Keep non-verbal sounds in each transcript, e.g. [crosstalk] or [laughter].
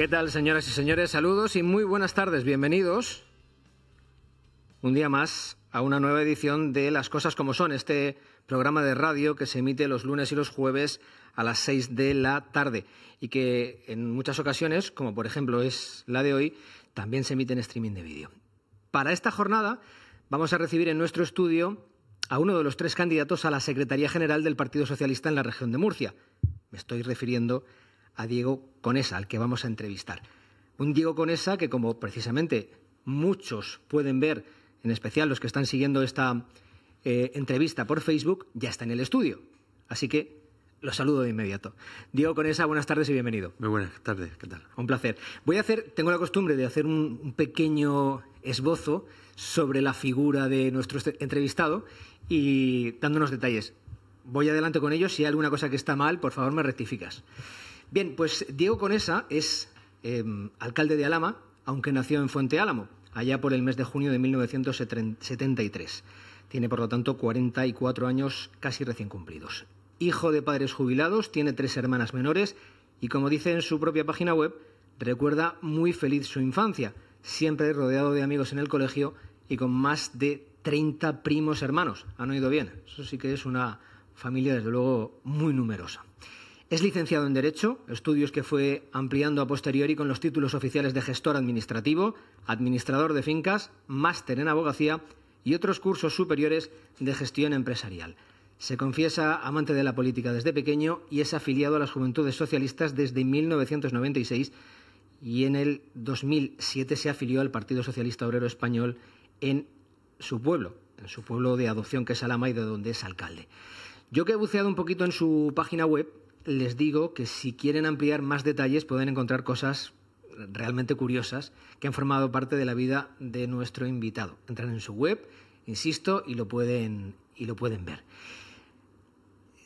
¿Qué tal, señoras y señores? Saludos y muy buenas tardes. Bienvenidos un día más a una nueva edición de Las Cosas como Son, este programa de radio que se emite los lunes y los jueves a las 6 de la tarde y que en muchas ocasiones, como por ejemplo es la de hoy, también se emite en streaming de vídeo. Para esta jornada vamos a recibir en nuestro estudio a uno de los tres candidatos a la Secretaría General del Partido Socialista en la región de Murcia. Me estoy refiriendo a a Diego Conesa, al que vamos a entrevistar. Un Diego Conesa que, como precisamente muchos pueden ver, en especial los que están siguiendo esta eh, entrevista por Facebook, ya está en el estudio. Así que lo saludo de inmediato. Diego Conesa, buenas tardes y bienvenido. Muy buenas tardes, ¿qué tal? Un placer. Voy a hacer, tengo la costumbre de hacer un, un pequeño esbozo sobre la figura de nuestro este, entrevistado y dándonos detalles. Voy adelante con ello. Si hay alguna cosa que está mal, por favor me rectificas. Bien, pues Diego Conesa es em, alcalde de Alama, aunque nació en Fuente Álamo, allá por el mes de junio de 1973. Tiene, por lo tanto, 44 años casi recién cumplidos. Hijo de padres jubilados, tiene tres hermanas menores y, como dice en su propia página web, recuerda muy feliz su infancia, siempre rodeado de amigos en el colegio y con más de 30 primos hermanos. Han oído bien, eso sí que es una familia, desde luego, muy numerosa. Es licenciado en Derecho, estudios que fue ampliando a posteriori con los títulos oficiales de gestor administrativo, administrador de fincas, máster en abogacía y otros cursos superiores de gestión empresarial. Se confiesa amante de la política desde pequeño y es afiliado a las Juventudes Socialistas desde 1996 y en el 2007 se afilió al Partido Socialista Obrero Español en su pueblo, en su pueblo de adopción que es Alama y de donde es alcalde. Yo que he buceado un poquito en su página web, les digo que si quieren ampliar más detalles pueden encontrar cosas realmente curiosas que han formado parte de la vida de nuestro invitado. Entran en su web, insisto, y lo pueden, y lo pueden ver.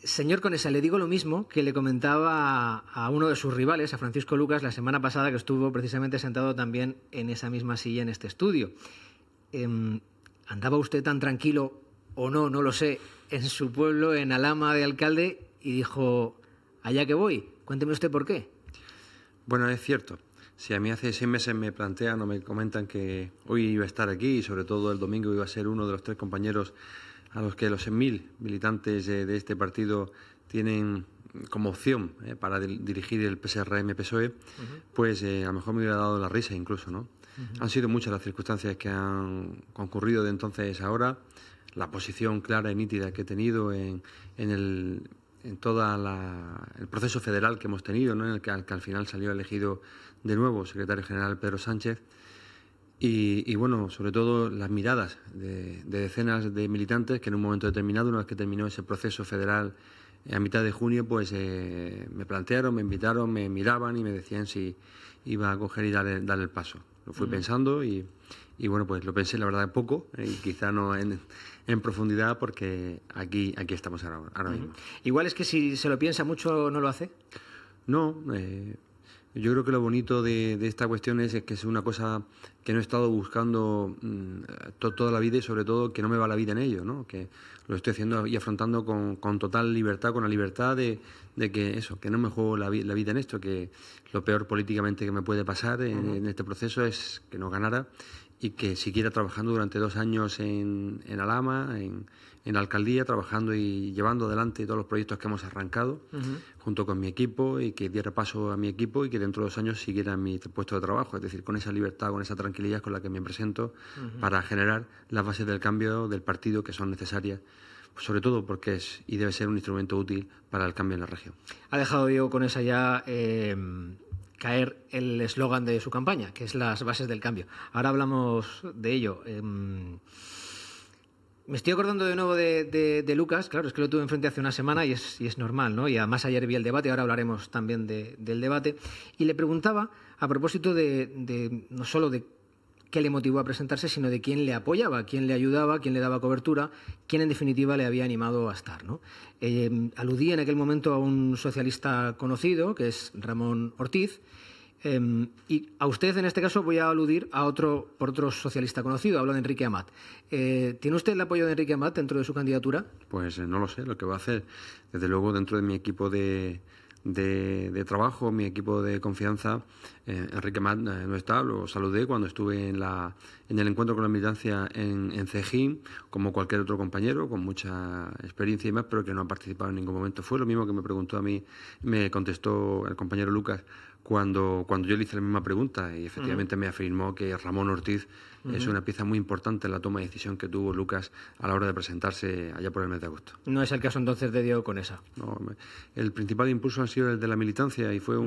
Señor Conesa, le digo lo mismo que le comentaba a uno de sus rivales, a Francisco Lucas, la semana pasada que estuvo precisamente sentado también en esa misma silla en este estudio. Em, ¿Andaba usted tan tranquilo o no, no lo sé, en su pueblo, en Alama de alcalde, y dijo, allá que voy. Cuénteme usted por qué. Bueno, es cierto. Si a mí hace seis meses me plantean o me comentan que hoy iba a estar aquí y sobre todo el domingo iba a ser uno de los tres compañeros a los que los mil militantes de este partido tienen como opción eh, para dirigir el PSRM-PSOE, pues eh, a lo mejor me hubiera dado la risa incluso, ¿no? Han sido muchas las circunstancias que han concurrido de entonces a ahora, la posición clara y nítida que he tenido en el en todo el proceso federal que hemos tenido, en el que al, final salió elegido de nuevo secretario general Pedro Sánchez. Y, bueno, sobre todo las miradas de, decenas de militantes que en un momento determinado, una vez que terminó ese proceso federal eh, a mitad de junio, pues eh, me plantearon, me invitaron, me miraban y me decían si iba a coger y darle, el paso. Lo fui mm. pensando y, y, bueno, pues lo pensé la verdad poco, eh, y quizá no en, en profundidad porque aquí, aquí estamos ahora, mismo. Igual es que si se lo piensa mucho no lo hace. No, eh, yo creo que lo bonito de, esta cuestión es, que es una cosa que no he estado buscando mm, toda la vida y sobre todo que no me va la vida en ello, ¿no? que lo estoy haciendo y afrontando con, total libertad, con la libertad de, que eso, que no me juego la, vida en esto, que lo peor políticamente que me puede pasar en este proceso es que no ganara y que siguiera trabajando durante dos años en, en Alama, en, en, la alcaldía, trabajando y llevando adelante todos los proyectos que hemos arrancado junto con mi equipo y que diera paso a mi equipo y que dentro de dos años siguiera mi puesto de trabajo, es decir, con esa libertad, con esa tranquilidad con la que me presento para generar las bases del cambio del partido que son necesarias sobre todo porque es y debe ser un instrumento útil para el cambio en la región. Ha dejado Diego con esa ya eh, caer el eslogan de su campaña, que es las bases del cambio. Ahora hablamos de ello. Em, me estoy acordando de nuevo de, Lucas, claro, es que lo tuve enfrente hace una semana y es, es normal, ¿no? Y además ayer vi el debate, ahora hablaremos también del debate. Y le preguntaba, a propósito de, no solo de qué le motivó a presentarse, sino de quién le apoyaba, quién le ayudaba, quién le daba cobertura, quién en definitiva le había animado a estar. Eh, aludí en aquel momento a un socialista conocido, que es Ramón Ortiz, em, y a usted en este caso voy a aludir a otro, por otro socialista conocido, hablo de Enrique Amat. Eh, ¿Tiene usted el apoyo de Enrique Amat dentro de su candidatura? Pues eh, no lo sé, lo que va a hacer. Desde luego, dentro de mi equipo de, de, trabajo, mi equipo de confianza, eh, Enrique Mat eh, no está, lo saludé cuando estuve en, la, en el encuentro con la militancia en, Cejín, como cualquier otro compañero, con mucha experiencia y más, pero que no ha participado en ningún momento. Fue lo mismo que me preguntó a mí, me contestó el compañero Lucas cuando, cuando yo le hice la misma pregunta y efectivamente me afirmó que Ramón Ortiz es una pieza muy importante en la toma de decisión que tuvo Lucas a la hora de presentarse allá por el mes de agosto. No es el caso entonces de Diego Conesa. No, el principal impulso ha sido el de la militancia y fue,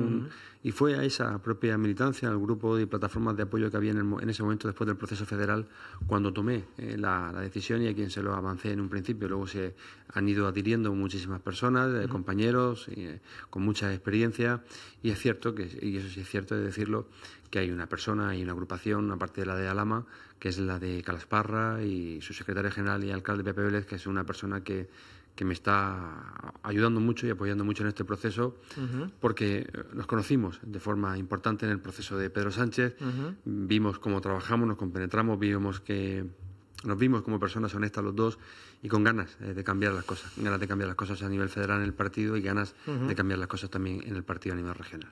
a esa propia militancia, al grupo de plataformas de apoyo que había en, ese momento después del proceso federal, cuando tomé eh, la, decisión y a quien se lo avancé en un principio. Luego se han ido adhiriendo muchísimas personas, eh, compañeros, eh, con mucha experiencia y es cierto que, y eso sí es cierto de decirlo, que hay una persona y una agrupación, aparte de la de Alama, que es la de Calasparra, y su secretario general y alcalde Pepe Vélez, que es una persona que, me está ayudando mucho y apoyando mucho en este proceso, porque eh, nos conocimos de forma importante en el proceso de Pedro Sánchez, vimos cómo trabajamos, nos compenetramos, vimos que nos vimos como personas honestas los dos y con ganas eh, de cambiar las cosas, ganas de cambiar las cosas a nivel federal en el partido y ganas de cambiar las cosas también en el partido a nivel regional.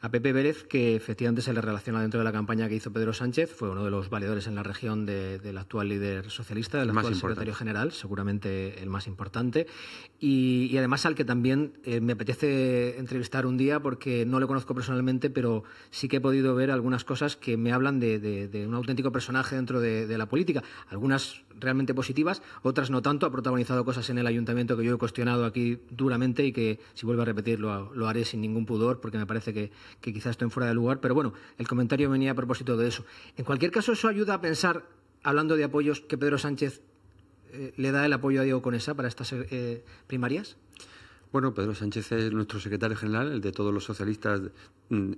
A Pepe Vélez, que efectivamente se le relaciona dentro de la campaña que hizo Pedro Sánchez, fue uno de los valedores en la región del actual líder socialista, del actual secretario general, seguramente el más importante, y, además al que también eh, me apetece entrevistar un día porque no le conozco personalmente, pero sí que he podido ver algunas cosas que me hablan de, un auténtico personaje dentro de, de la política, algunas realmente positivas, otras no tanto, ha protagonizado cosas en el ayuntamiento que yo he cuestionado aquí duramente y que, si vuelvo a repetir, lo, haré sin ningún pudor porque me parece que, quizás estoy fuera de lugar. Pero bueno, el comentario venía a propósito de eso. En cualquier caso, eso ayuda a pensar, hablando de apoyos, que Pedro Sánchez eh, le da el apoyo a Diego Conesa para estas eh, primarias. Bueno, Pedro Sánchez es nuestro secretario general, el de todos los socialistas, mm,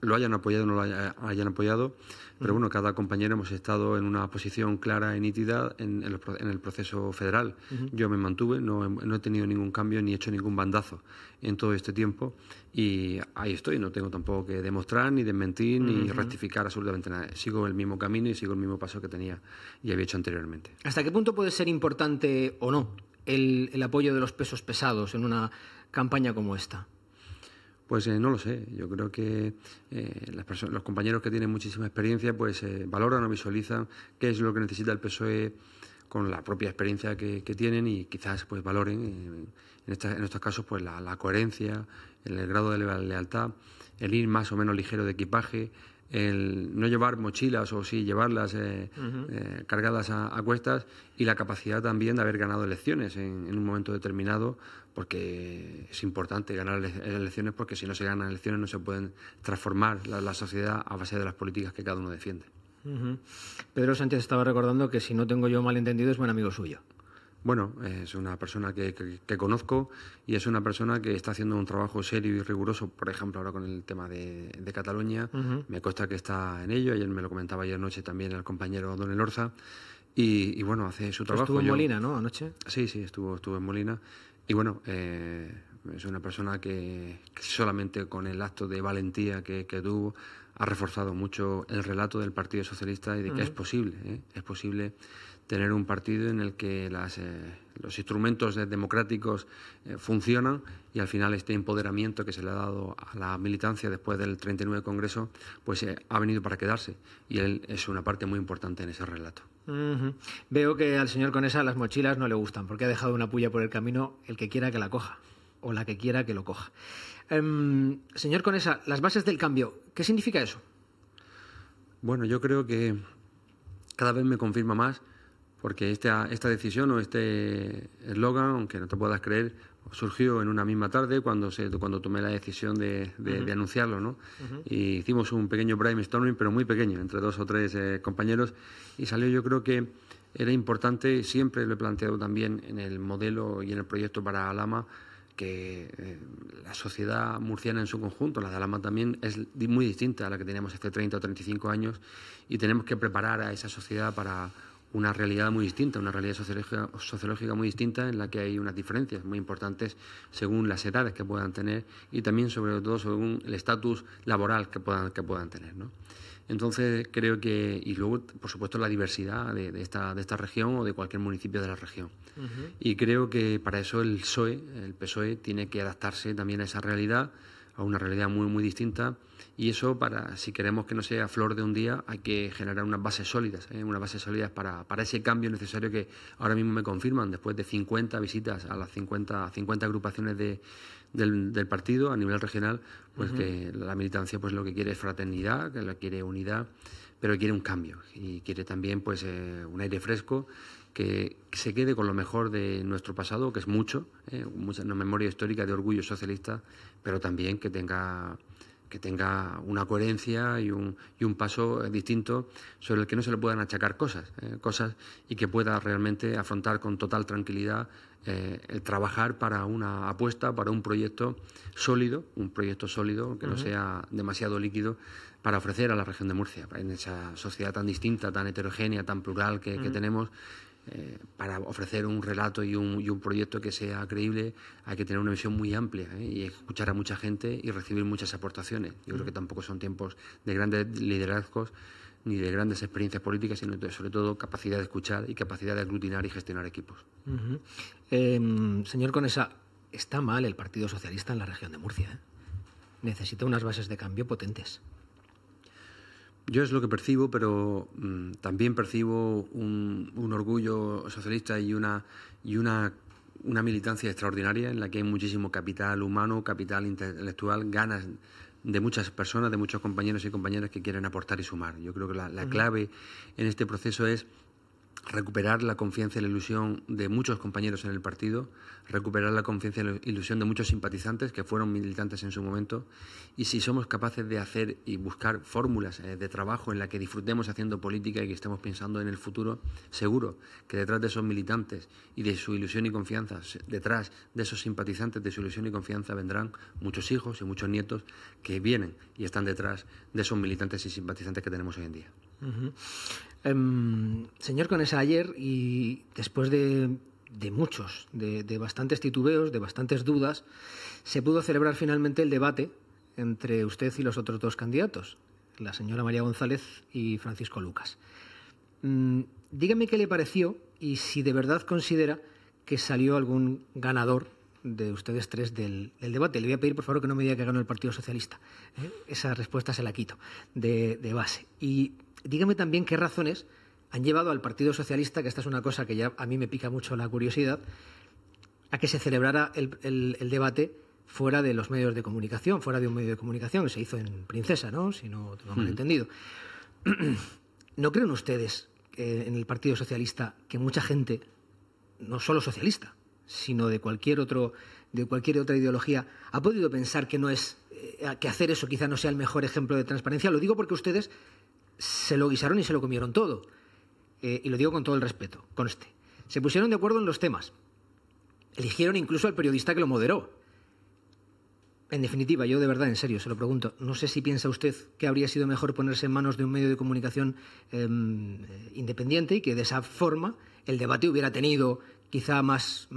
lo hayan apoyado o no lo hayan apoyado, pero bueno, cada compañero hemos estado en una posición clara y nítida en, el proceso federal. Yo me mantuve, no he, tenido ningún cambio ni he hecho ningún bandazo en todo este tiempo y ahí estoy, no tengo tampoco que demostrar, ni desmentir, ni rectificar absolutamente nada. Sigo el mismo camino y sigo el mismo paso que tenía y había hecho anteriormente. ¿Hasta qué punto puede ser importante o no el, apoyo de los pesos pesados en una campaña como esta? Pues eh, no lo sé. Yo creo que eh, los compañeros que tienen muchísima experiencia pues eh, valoran o visualizan qué es lo que necesita el PSOE con la propia experiencia que, tienen y quizás pues valoren en, estos casos pues la, coherencia, el, grado de lealtad, el ir más o menos ligero de equipaje, el no llevar mochilas o sí llevarlas eh, eh, cargadas a, cuestas y la capacidad también de haber ganado elecciones en, un momento determinado, porque es importante ganar elecciones porque si no se ganan elecciones no se pueden transformar la, sociedad a base de las políticas que cada uno defiende. Pedro Sánchez estaba recordando que si no tengo yo malentendido es buen amigo suyo. Bueno, es una persona que, conozco y es una persona que está haciendo un trabajo serio y riguroso, por ejemplo, ahora con el tema de, Cataluña. Me consta que está en ello, ayer me lo comentaba ayer noche también el compañero Don Elorza. Y, bueno, hace su trabajo. Estuvo en Molina, ¿no? Anoche. Sí, sí, estuvo, estuvo en Molina. Y bueno, eh, es una persona que, solamente con el acto de valentía que, tuvo ha reforzado mucho el relato del Partido Socialista y de que es posible, ¿eh? es posible tener un partido en el que eh, los instrumentos democráticos eh, funcionan y al final este empoderamiento que se le ha dado a la militancia después del 39 Congreso, pues eh, ha venido para quedarse y él es una parte muy importante en ese relato. Veo que al señor Conesa las mochilas no le gustan porque ha dejado una puya por el camino el que quiera que la coja o la que quiera que lo coja. Em, señor Conesa, las bases del cambio, ¿qué significa eso? Bueno, yo creo que cada vez me confirma más porque esta, esta decisión o este eslogan, aunque no te puedas creer, surgió en una misma tarde cuando cuando tomé la decisión de, de, anunciarlo ¿no? y hicimos un pequeño brainstorming pero muy pequeño entre dos o tres eh, compañeros y salió yo creo que era importante siempre lo he planteado también en el modelo y en el proyecto para Alama que eh, la sociedad murciana en su conjunto, la de Alama también, es muy distinta a la que teníamos hace 30 o 35 años y tenemos que preparar a esa sociedad para, una realidad muy distinta, una realidad sociológica, muy distinta en la que hay unas diferencias muy importantes según las edades que puedan tener y también sobre todo según el estatus laboral que puedan, que puedan tener. Entonces creo que, y luego por supuesto la diversidad de, esta, de esta región o de cualquier municipio de la región. Y creo que para eso el PSOE, el PSOE tiene que adaptarse también a esa realidad a una realidad muy, muy distinta. Y eso, para si queremos que no sea flor de un día, hay que generar unas bases sólidas, ¿eh? unas bases sólidas para, ese cambio necesario que ahora mismo me confirman, después de 50 visitas a las 50, 50 agrupaciones del, partido a nivel regional, pues que la militancia pues lo que quiere es fraternidad, que la quiere unidad, pero quiere un cambio y quiere también pues eh, un aire fresco que se quede con lo mejor de nuestro pasado, que es mucho, ¿eh? una memoria histórica de orgullo socialista, pero también que tenga que tenga una coherencia y un, paso distinto sobre el que no se le puedan achacar cosas, ¿eh? cosas y que pueda realmente afrontar con total tranquilidad eh, el trabajar para una apuesta, para un proyecto sólido, un proyecto sólido que no sea demasiado líquido para ofrecer a la región de Murcia, en esa sociedad tan distinta, tan heterogénea, tan plural que tenemos, eh, para ofrecer un relato y un, proyecto que sea creíble hay que tener una visión muy amplia ¿eh? y escuchar a mucha gente y recibir muchas aportaciones. Yo creo que tampoco son tiempos de grandes liderazgos ni de grandes experiencias políticas, sino sobre todo capacidad de escuchar y capacidad de aglutinar y gestionar equipos. Em, señor Conesa, está mal el Partido Socialista en la región de Murcia. ¿eh? Necesita unas bases de cambio potentes. Yo es lo que percibo, pero mm, también percibo un, orgullo socialista y una, y una una militancia extraordinaria en la que hay muchísimo capital humano, capital intelectual, ganas de muchas personas, de muchos compañeros y compañeras que quieren aportar y sumar. Yo creo que la clave en este proceso es recuperar la confianza y la ilusión de muchos compañeros en el partido, recuperar la confianza y la ilusión de muchos simpatizantes que fueron militantes en su momento, y si somos capaces de hacer y buscar fórmulas eh, de trabajo en la que disfrutemos haciendo política y que estemos pensando en el futuro, seguro que detrás de esos militantes y de su ilusión y confianza, detrás de esos simpatizantes de su ilusión y confianza vendrán muchos hijos y muchos nietos que vienen y están detrás de esos militantes y simpatizantes que tenemos hoy en día. Em, señor Conesa, ayer y después de, muchos, de, bastantes titubeos, de bastantes dudas, se pudo celebrar finalmente el debate entre usted y los otros dos candidatos, la señora María González y Francisco Lucas. Mm, dígame qué le pareció y si de verdad considera que salió algún ganador de ustedes tres del, debate. Le voy a pedir, por favor, que no me diga que ganó el Partido Socialista. ¿eh? Esa respuesta se la quito de, de base. Y Dígame también qué razones han llevado al Partido Socialista, que esta es una cosa que ya a mí me pica mucho la curiosidad, a que se celebrara el, debate fuera de los medios de comunicación, fuera de un medio de comunicación, que se hizo en Princesa, ¿no? Si no tengo mal mm. entendido. [clears throat] ¿No creen ustedes eh, en el Partido Socialista que mucha gente, no solo socialista, sino de cualquier otro de cualquier otra ideología, ha podido pensar que no es eh, que hacer eso quizá no sea el mejor ejemplo de transparencia. Lo digo porque ustedes se lo guisaron y se lo comieron todo. Eh, y lo digo con todo el respeto, este Se pusieron de acuerdo en los temas. Eligieron incluso al periodista que lo moderó. En definitiva, yo de verdad, en serio, se lo pregunto, no sé si piensa usted que habría sido mejor ponerse en manos de un medio de comunicación em, independiente y que de esa forma el debate hubiera tenido quizá más... Eh,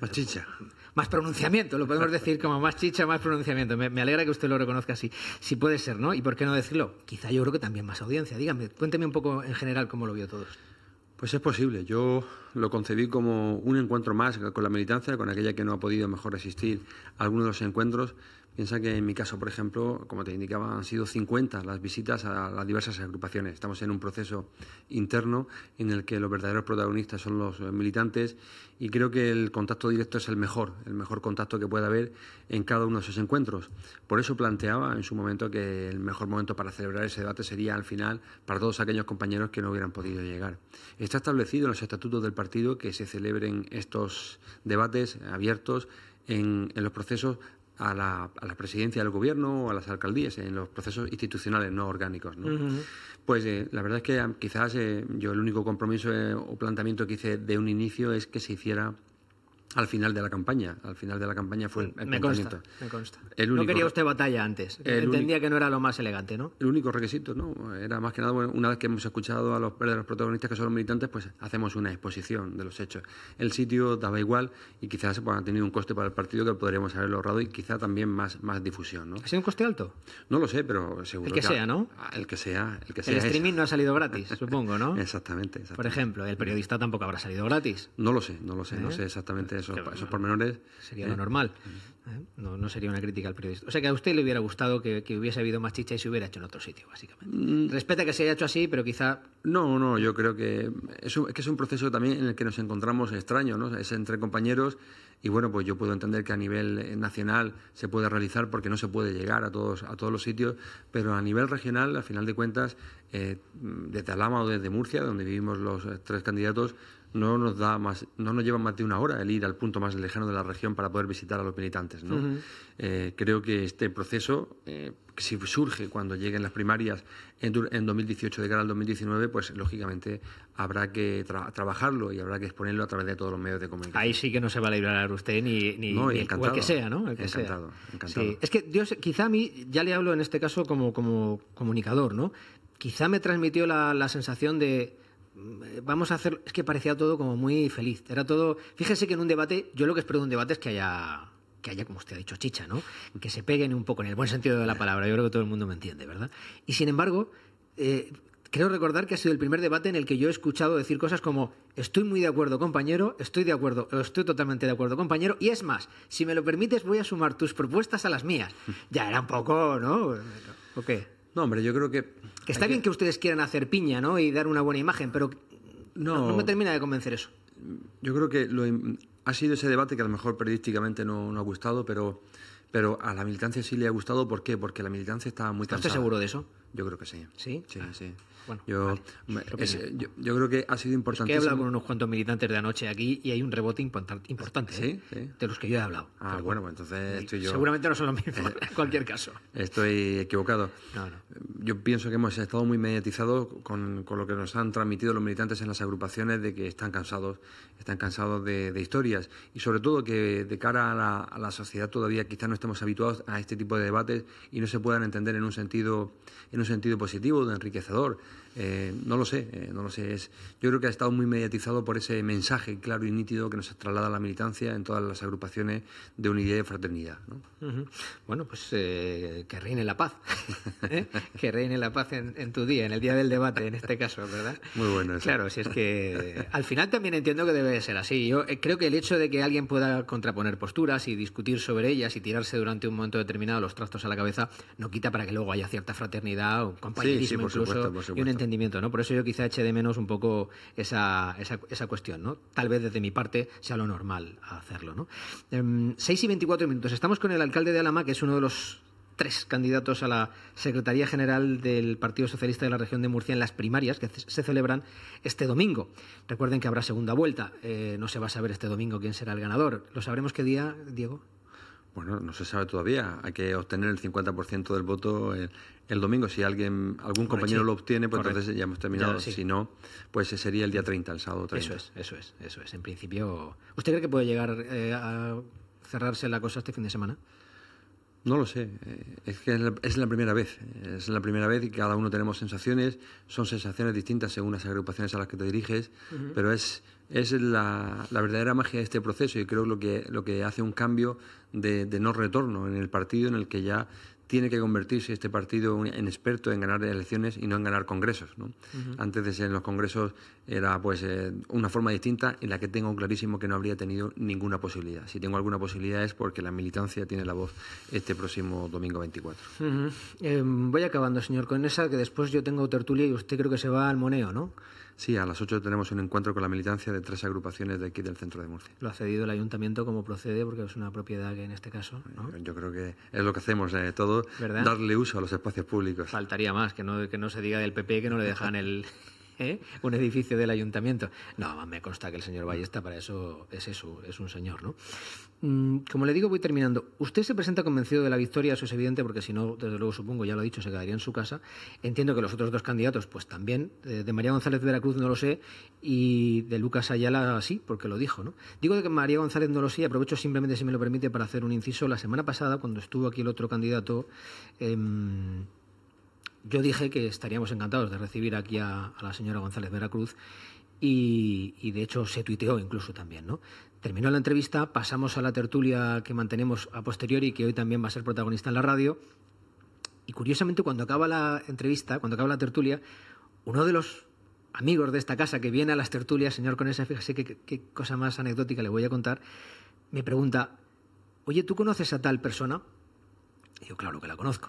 más, chicha. Más pronunciamiento, lo podemos decir como más chicha, más pronunciamiento. Me, alegra que usted lo reconozca así. Si puede ser, ¿no? Y por qué no decirlo, quizá yo creo que también más audiencia. Dígame, cuénteme un poco en general cómo lo vio todos. Pues es posible. Yo lo concebí como un encuentro más con la militancia, con aquella que no ha podido mejor resistir algunos de los encuentros, Piensa que en mi caso, por ejemplo, como te indicaba, han sido 50 las visitas a las diversas agrupaciones. Estamos en un proceso interno en el que los verdaderos protagonistas son los eh, militantes y creo que el contacto directo es el mejor, el mejor contacto que puede haber en cada uno de esos encuentros. Por eso planteaba en su momento que el mejor momento para celebrar ese debate sería al final para todos aquellos compañeros que no hubieran podido llegar. Está establecido en los estatutos del partido que se celebren estos debates abiertos en, en, los procesos a la, presidencia del gobierno o a las alcaldías en los procesos institucionales no orgánicos. Pues eh, la verdad es que ah, quizás eh, yo el único compromiso eh, o planteamiento que hice de un inicio es que se hiciera al final de la campaña, al final de la campaña fue mm, el, me consta, no quería usted batalla antes, entendía que no era lo más elegante, ¿no? El único requisito, ¿no? Era más que nada, una vez que hemos escuchado a los, los protagonistas que son los militantes, pues hacemos una exposición de los hechos. El sitio daba igual y quizás se ha tenido un coste para el partido que podríamos haber ahorrado y quizá también más, más difusión, ¿no? ¿Ha sido un coste alto? No lo sé, pero seguro El que, sea, ¿no? Ah, el que sea, el que sea. El streaming no ha salido gratis, [laughs] supongo, ¿no? exactamente, exactamente, Por ejemplo, el periodista tampoco habrá salido gratis. No lo sé, no lo sé, no ¿Eh? sé exactamente esos, pormenores. Sería lo ¿eh? normal. ¿eh? No, sería una crítica al periodista. O sea que a usted le hubiera gustado que, hubiese habido más chicha y se hubiera hecho en otro sitio, básicamente. Mm. Respeta que se haya hecho así, pero quizá. No, no, yo creo que es, un, proceso también en el que nos encontramos extraño, ¿no? Es entre compañeros y bueno, pues yo puedo entender que a nivel eh, nacional se puede realizar porque no se puede llegar a todos, a todos los sitios, pero a nivel regional, al final de cuentas, desde Alama o desde Murcia, donde vivimos los tres candidatos, no nos da más, no lleva más de una hora el ir al punto más lejano de la región para poder visitar a los militantes. ¿no? Eh, creo que este proceso, eh, si surge cuando lleguen las primarias en, en, 2018 de cara al 2019, pues lógicamente habrá que trabajarlo y habrá que exponerlo a través de todos los medios de comunicación. Ahí sí que no se va a librar usted ni, ni, que sea, ¿no? encantado, Es que Dios, quizá a mí, ya le hablo en este caso como, comunicador, ¿no? Quizá me transmitió la sensación de eh, vamos a hacer. Es que parecía todo como muy feliz. Era todo. Fíjese que en un debate, yo lo que espero de un debate es que haya que haya, como usted ha dicho, chicha, ¿no? Que se peguen un poco en el buen sentido de la palabra. Yo creo que todo el mundo me entiende, ¿verdad? Y sin embargo, eh, creo recordar que ha sido el primer debate en el que yo he escuchado decir cosas como estoy muy de acuerdo compañero, estoy de acuerdo, estoy totalmente de acuerdo compañero, y es más, si me lo permites voy a sumar tus propuestas a las mías. Ya era un poco, ¿no? ¿O qué? No, hombre, yo creo que... está bien que... ustedes quieran hacer piña, ¿no? Y dar una buena imagen, pero no, no, me termina de convencer eso. Yo creo que lo, ha sido ese debate que a lo mejor periodísticamente no, ha gustado, pero, pero a la militancia sí le ha gustado. ¿Por qué? Porque la militancia está muy cansada. ¿Estás seguro de eso? Yo creo que sí. ¿Sí? Sí, ah, Bueno, yo, yo, creo que ha sido importante. he hablado con unos cuantos militantes de anoche aquí y hay un rebote importante ¿eh? de los que yo he hablado. Ah, bueno, pues entonces Seguramente no son los mismos, [laughs] en cualquier caso. Estoy equivocado. Yo pienso que hemos estado muy mediatizados con, lo que nos han transmitido los militantes en las agrupaciones de que están cansados, están cansados de, historias y sobre todo que de cara a la, sociedad todavía quizás no estemos habituados a este tipo de debates y no se puedan entender en un sentido, un sentido positivo, de enriquecedor, eh, no lo sé, eh, no lo sé. yo creo que ha estado muy mediatizado por ese mensaje claro y nítido que nos traslada la militancia en todas las agrupaciones de unidad de fraternidad. Bueno, pues eh, que reine la paz. [laughs] que reine la paz en, tu día, en el día del debate, en este caso, ¿verdad? Muy bueno Claro, si es que al final también entiendo que debe ser así. Yo creo que el hecho de que alguien pueda contraponer posturas y discutir sobre ellas y tirarse durante un momento determinado los trastos a la cabeza no quita para que luego haya cierta fraternidad, o compañerismo sí, por supuesto, por supuesto. ¿no? Por eso yo quizá eche de menos un poco esa, esa, cuestión, ¿no? Tal vez desde mi parte sea lo normal hacerlo, ¿no? Em, y 24 minutos. Estamos con el alcalde de Alama, que es uno de los tres candidatos a la Secretaría General del Partido Socialista de la Región de Murcia en las primarias que se celebran este domingo. Recuerden que habrá segunda vuelta. Eh, no se va a saber este domingo quién será el ganador. ¿Lo sabremos qué día, Diego? Bueno, no se sabe todavía. Hay que obtener el 50% del voto el, domingo. Si alguien, algún compañero lo obtiene, pues entonces ya hemos terminado. Si no, pues sería el día 30, el sábado 30. Eso es, eso es, eso es. En principio, ¿usted cree que puede llegar eh, a cerrarse la cosa este fin de semana? No lo sé, eh, es que es la, primera vez, es la primera vez y cada uno tenemos sensaciones, son sensaciones distintas según las agrupaciones a las que te diriges, pero es es la, verdadera magia de este proceso y creo lo que, lo que hace un cambio de, no retorno en el partido en el que ya tiene que convertirse este partido en experto en ganar elecciones y no en ganar congresos. Antes de ser en los congresos era pues eh, una forma distinta en la que tengo clarísimo que no habría tenido ninguna posibilidad. Si tengo alguna posibilidad es porque la militancia tiene la voz este próximo domingo 24. Eh, voy acabando, señor Conesa, que después yo tengo tertulia y usted creo que se va al moneo, ¿no? Sí, a las 8 tenemos un encuentro con la militancia de tres agrupaciones de aquí del centro de Murcia. Lo ha cedido el ayuntamiento como procede, porque es una propiedad que en este caso. Eh, yo creo que es lo que hacemos eh, todo, darle uso a los espacios públicos. Faltaría más, que no, que no se diga del PP que no le dejan el, [laughs] ¿eh? un edificio del ayuntamiento. No, me consta que el señor Ballesta para eso es eso, es un señor, ¿no? Mm, como le digo, voy terminando. Usted se presenta convencido de la victoria, eso es evidente, porque si no, desde luego supongo, ya lo ha dicho, se quedaría en su casa. Entiendo que los otros dos candidatos, pues también, eh, de María González Veracruz no lo sé, y de Lucas Ayala sí, porque lo dijo, ¿no? Digo de que María González no lo sé, aprovecho simplemente, si me lo permite, para hacer un inciso. La semana pasada, cuando estuvo aquí el otro candidato, em, yo dije que estaríamos encantados de recibir aquí a, la señora González Veracruz y, y, de hecho se tuiteó incluso también, ¿no? Terminó la entrevista, pasamos a la tertulia que mantenemos a posteriori, que hoy también va a ser protagonista en la radio. Y curiosamente, cuando acaba la entrevista, cuando acaba la tertulia, uno de los amigos de esta casa que viene a las tertulias, señor Conesa, fíjese qué, cosa más anecdótica le voy a contar, me pregunta, oye, ¿tú conoces a tal persona? Y yo, claro que la conozco.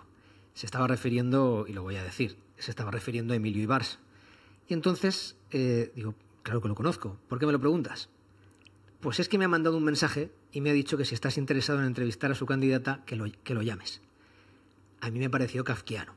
Se estaba refiriendo, y lo voy a decir, se estaba refiriendo a Emilio Ibars. Y entonces, eh, digo, claro que lo conozco, ¿por qué me lo preguntas? Pues es que me ha mandado un mensaje y me ha dicho que si estás interesado en entrevistar a su candidata, que lo, que lo llames. A mí me pareció kafkiano.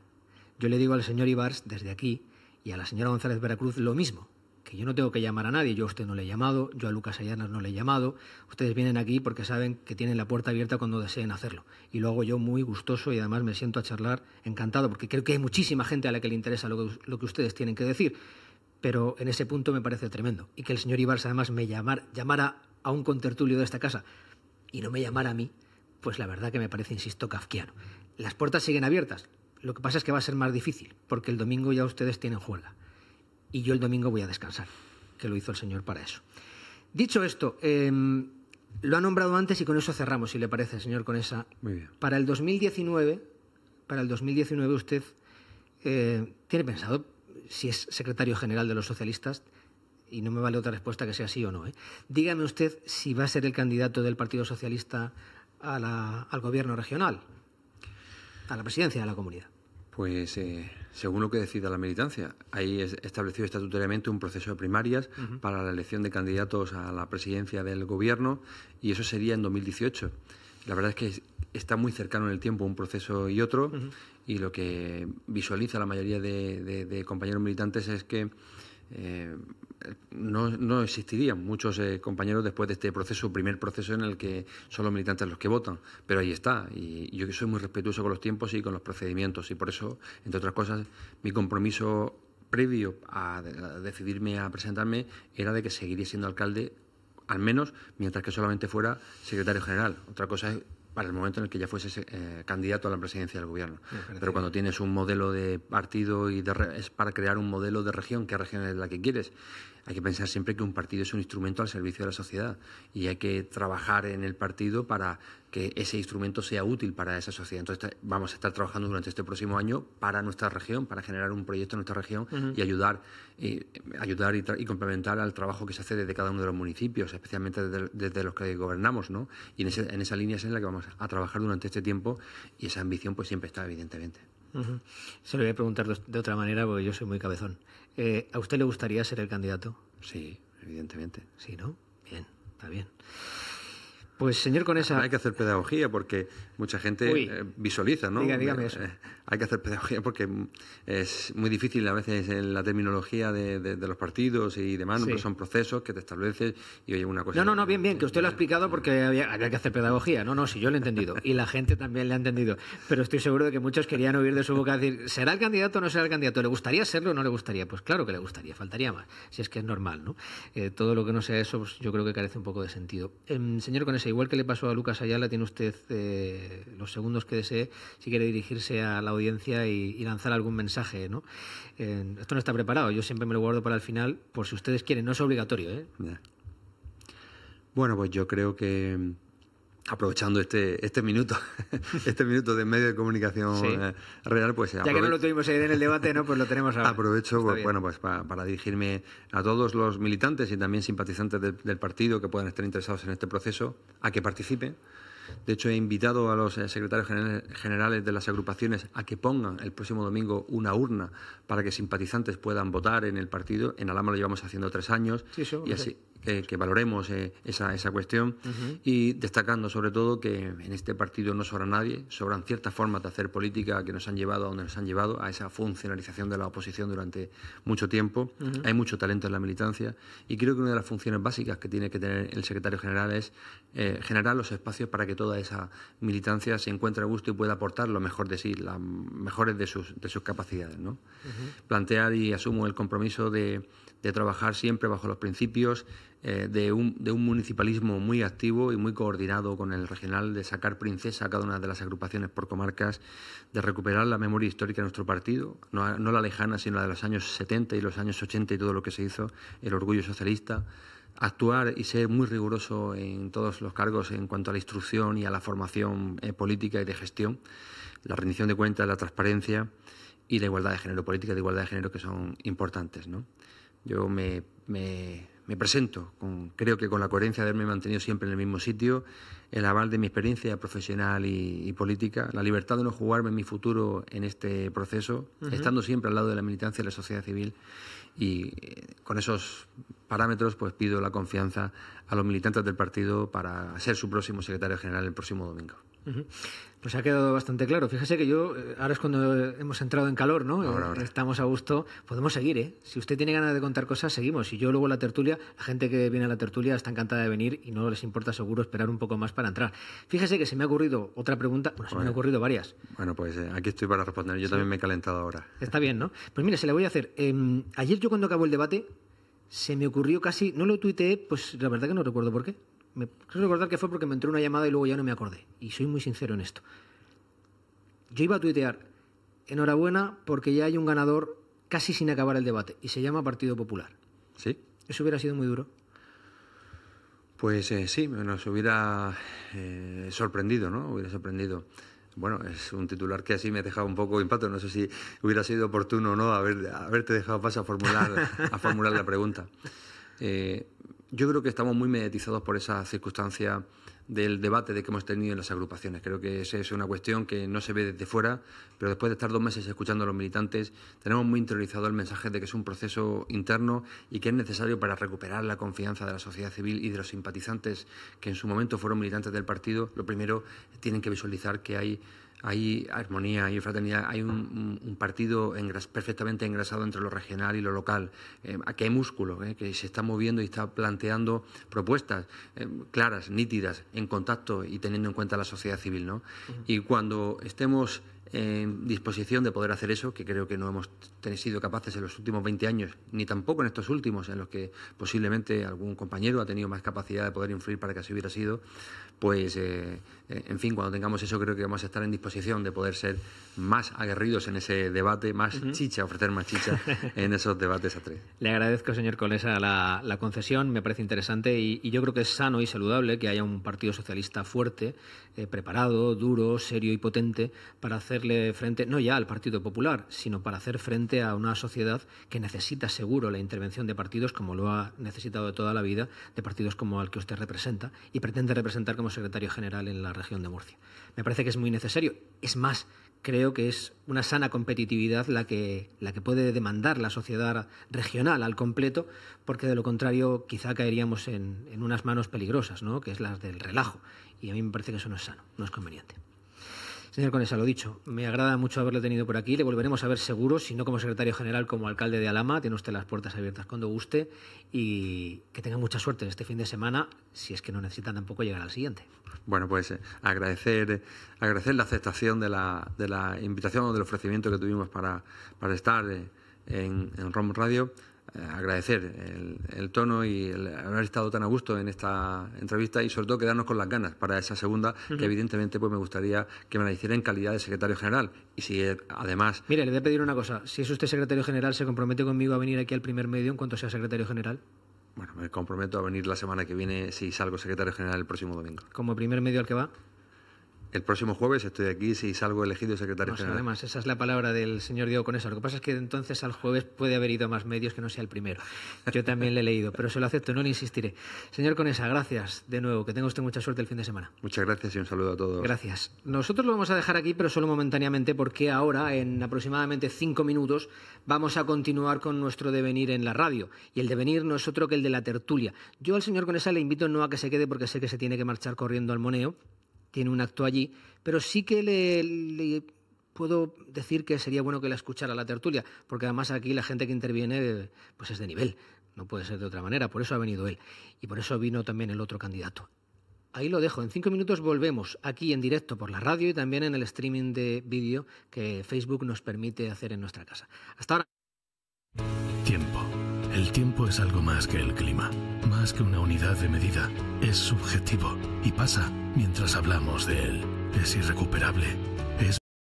Yo le digo al señor Ibars desde aquí y a la señora González Veracruz lo mismo, que yo no tengo que llamar a nadie, yo a usted no le he llamado, yo a Lucas Ayanas no le he llamado, ustedes vienen aquí porque saben que tienen la puerta abierta cuando deseen hacerlo. Y lo hago yo muy gustoso y además me siento a charlar encantado, porque creo que hay muchísima gente a la que le interesa lo que, ustedes tienen que decir. Pero en ese punto me parece tremendo. Y que el señor Ibarz además me llamar, llamara a un contertulio de esta casa y no me llamara a mí, pues la verdad que me parece, insisto, kafkiano. Las puertas siguen abiertas. Lo que pasa es que va a ser más difícil, porque el domingo ya ustedes tienen juerga. Y yo el domingo voy a descansar, que lo hizo el Señor para eso. Dicho esto, em, lo ha nombrado antes y con eso cerramos, si le parece, señor Conesa. Muy bien. Para el 2019, para el 2019 usted eh, tiene pensado, si es secretario general de los socialistas, y no me vale otra respuesta que sea sí o no, ¿eh? dígame usted si va a ser el candidato del Partido Socialista al gobierno regional, a la presidencia de la comunidad. Pues eh, según lo que decida la militancia, ahí es establecido estatutariamente un proceso de primarias para la elección de candidatos a la presidencia del gobierno y eso sería en 2018. La verdad es que está muy cercano en el tiempo un proceso y otro y lo que visualiza la mayoría de compañeros militantes es que eh, no, no, existirían muchos eh, compañeros después de este proceso, primer proceso en el que son los militantes los que votan. Pero ahí está. Y, yo que soy muy respetuoso con los tiempos y con los procedimientos. Y por eso, entre otras cosas, mi compromiso previo a, a decidirme a presentarme era de que seguiría siendo alcalde, al menos mientras que solamente fuera secretario general. Otra cosa es para el momento en el que ya fuese eh, candidato a la presidencia del gobierno. Pero cuando tienes un modelo de partido y es para crear un modelo de región, qué región es la que quieres. Hay que pensar siempre que un partido es un instrumento al servicio de la sociedad y hay que trabajar en el partido para que ese instrumento sea útil para esa sociedad. Entonces vamos a estar trabajando durante este próximo año para nuestra región, para generar un proyecto en nuestra región y ayudar, y, eh, ayudar y, complementar al trabajo que se hace desde cada uno de los municipios, especialmente desde, los que gobernamos, ¿no? Y en, esa línea es en la que vamos a trabajar durante este tiempo y esa ambición pues siempre está, evidentemente. Se lo voy a preguntar de otra manera porque yo soy muy cabezón. Eh, ¿A usted le gustaría ser el candidato? Sí, evidentemente. Sí, ¿no? Bien, está bien. Pues señor con esa Hay que hacer pedagogía porque mucha gente eh, visualiza, ¿no? Diga, dígame eso. Eh, hay que hacer pedagogía [laughs] porque es muy difícil a veces en la terminología de, los partidos y demás, pero son procesos que te estableces y oye una cosa. No, no, no, bien, bien, que usted lo ha explicado mm. porque había, que hacer pedagogía. No, no, si yo lo he entendido. Y la gente también le ha entendido. Pero estoy seguro de que muchos querían oír de su boca decir, ¿será el candidato o no será el candidato? ¿Le gustaría serlo o no le gustaría? Pues claro que le gustaría, faltaría más. Si es que es normal, ¿no? Eh, todo lo que no sea eso, pues yo creo que carece un poco de sentido. Em, señor Conesa, igual que le pasó a Lucas Ayala, tiene usted eh, los segundos que desee si quiere dirigirse a la audiencia y, lanzar algún mensaje. esto no está preparado, yo siempre me lo guardo para el final, por si ustedes quieren, no es obligatorio. ¿eh? Bueno, pues yo creo que aprovechando este, este minuto, [laughs] este minuto de medio de comunicación eh, real, pues... Ya que no lo tuvimos ayer en el debate, ¿no? Pues lo tenemos ahora. Aprovecho, pues, bueno, pues para, dirigirme a todos los militantes y también simpatizantes del partido que puedan estar interesados en este proceso, a que participen, de hecho, he invitado a los eh, secretarios generales de las agrupaciones a que pongan el próximo domingo una urna para que simpatizantes puedan votar en el partido. En Alhama lo llevamos haciendo tres años. y así que, valoremos eh, esa, esa, cuestión y destacando sobre todo que en este partido no sobra nadie, sobran ciertas formas de hacer política que nos han llevado a donde nos han llevado, a esa funcionalización de la oposición durante mucho tiempo. Hay mucho talento en la militancia y creo que una de las funciones básicas que tiene que tener el secretario general es eh, generar los espacios para que toda esa militancia se encuentre a gusto y pueda aportar lo mejor de sí, las mejores de sus, de sus capacidades. ¿no? Plantear y asumo el compromiso de de trabajar siempre bajo los principios eh, de, un, municipalismo muy activo y muy coordinado con el regional, de sacar princesa a cada una de las agrupaciones por comarcas, de recuperar la memoria histórica de nuestro partido, no, la lejana, sino la de los años 70 y los años 80 y todo lo que se hizo, el orgullo socialista actuar y ser muy riguroso en todos los cargos en cuanto a la instrucción y a la formación eh, política y de gestión, la rendición de cuentas, la transparencia y la igualdad de género, política de igualdad de género que son importantes. ¿no? Yo me, me, presento, con, creo que con la coherencia de haberme mantenido siempre en el mismo sitio, el aval de mi experiencia profesional y, política, la libertad de no jugarme en mi futuro en este proceso, estando siempre al lado de la militancia y la sociedad civil. Y eh, con esos parámetros, pues pido la confianza a los militantes del partido para ser su próximo secretario general el próximo domingo. Pues ha quedado bastante claro. Fíjese que yo, eh, ahora es cuando eh, hemos entrado en calor, ¿no? Ahora, Estamos a gusto. Podemos seguir, ¿eh? Si usted tiene ganas de contar cosas, seguimos. Y yo luego la tertulia, la gente que viene a la tertulia está encantada de venir y no les importa seguro esperar un poco más para entrar. Fíjese que se me ha ocurrido otra pregunta, bueno, se me han ocurrido varias. Bueno, pues eh, aquí estoy para responder. Yo también me he calentado ahora. Está bien, ¿no? Pues mire, se la voy a hacer. Em, ayer yo cuando acabó el debate, se me ocurrió casi, no lo tuiteé, pues la verdad que no recuerdo por qué me recordar que fue porque me entró una llamada y luego ya no me acordé. Y soy muy sincero en esto. Yo iba a tuitear, enhorabuena porque ya hay un ganador casi sin acabar el debate y se llama Partido Popular. ¿Sí? Eso hubiera sido muy duro. Pues eh, sí, nos hubiera eh, sorprendido, ¿no? Hubiera sorprendido. Bueno, es un titular que así me ha dejado un poco impacto. No sé si hubiera sido oportuno o no haberte dejado pasar a formular, a formular la pregunta. Eh, yo creo que estamos muy mediatizados por esa circunstancia del debate de que hemos tenido en las agrupaciones. Creo que esa es una cuestión que no se ve desde fuera, pero después de estar dos meses escuchando a los militantes, tenemos muy interiorizado el mensaje de que es un proceso interno y que es necesario para recuperar la confianza de la sociedad civil y de los simpatizantes que en su momento fueron militantes del partido. Lo primero, tienen que visualizar que hay hay armonía, hay fraternidad, hay un, partido perfectamente engrasado entre lo regional y lo local. Eh, aquí hay músculo eh, que se está moviendo y está planteando propuestas eh, claras, nítidas, en contacto y teniendo en cuenta la sociedad civil. ¿no? Y cuando estemos en disposición de poder hacer eso, que creo que no hemos sido capaces en los últimos 20 años, ni tampoco en estos últimos, en los que posiblemente algún compañero ha tenido más capacidad de poder influir para que así hubiera sido, pues, en fin, cuando tengamos eso creo que vamos a estar en disposición de poder ser más aguerridos en ese debate, más chicha, ofrecer más chicha [laughs] en esos debates a tres. Le agradezco, señor Colesa, la, la concesión, me parece interesante y, yo creo que es sano y saludable que haya un Partido Socialista fuerte, eh, preparado, duro, serio y potente para hacerle frente, no ya al Partido Popular, sino para hacer frente a una sociedad que necesita seguro la intervención de partidos como lo ha necesitado de toda la vida, de partidos como al que usted representa y pretende representar como secretario general en la región de Murcia. Me parece que es muy necesario es más, creo que es una sana competitividad la que, puede demandar la sociedad regional al completo, porque de lo contrario quizá caeríamos en, unas manos peligrosas, ¿no? que es las del relajo. Y a mí me parece que eso no es sano, no es conveniente. Señor Conesa, lo dicho, me agrada mucho haberlo tenido por aquí. Le volveremos a ver seguro, si no como secretario general, como alcalde de Alama. Tiene usted las puertas abiertas cuando guste y que tenga mucha suerte en este fin de semana, si es que no necesita tampoco llegar al siguiente. Bueno, pues eh, eh, agradecer, la aceptación de la, de la invitación o del ofrecimiento que tuvimos para, para estar eh, en, en ROM Radio. Eh, agradecer el, tono y el haber estado tan a gusto en esta entrevista y sobre todo quedarnos con las ganas para esa segunda que evidentemente pues me gustaría que me la hiciera en calidad de secretario general y si eh, además mire le voy a pedir una cosa si es usted secretario general se compromete conmigo a venir aquí al primer medio en cuanto sea secretario general bueno me comprometo a venir la semana que viene si salgo secretario general el próximo domingo como primer medio al que va el próximo jueves estoy aquí si salgo elegido secretario general. Además, esa es la palabra del señor Diego Conesa. Lo que pasa es que entonces al jueves puede haber ido más medios que no sea el primero. Yo también le he leído, pero se lo acepto, no le insistiré. Señor Conesa, gracias de nuevo. Que tenga usted mucha suerte el fin de semana. Muchas gracias y un saludo a todos. Gracias. Nosotros lo vamos a dejar aquí, pero solo momentáneamente, porque ahora, en aproximadamente cinco minutos, vamos a continuar con nuestro devenir en la radio. Y el devenir no es otro que el de la tertulia. Yo al señor Conesa le invito no a que se quede porque sé que se tiene que marchar corriendo al moneo tiene un acto allí, pero sí que le, puedo decir que sería bueno que la escuchara la tertulia, porque además aquí la gente que interviene pues es de nivel, no puede ser de otra manera, por eso ha venido él y por eso vino también el otro candidato. Ahí lo dejo, en cinco minutos volvemos aquí en directo por la radio y también en el streaming de vídeo que Facebook nos permite hacer en nuestra casa. Hasta ahora. Tiempo. El tiempo es algo más que el clima, más que una unidad de medida. Es subjetivo y pasa mientras hablamos de él. Es irrecuperable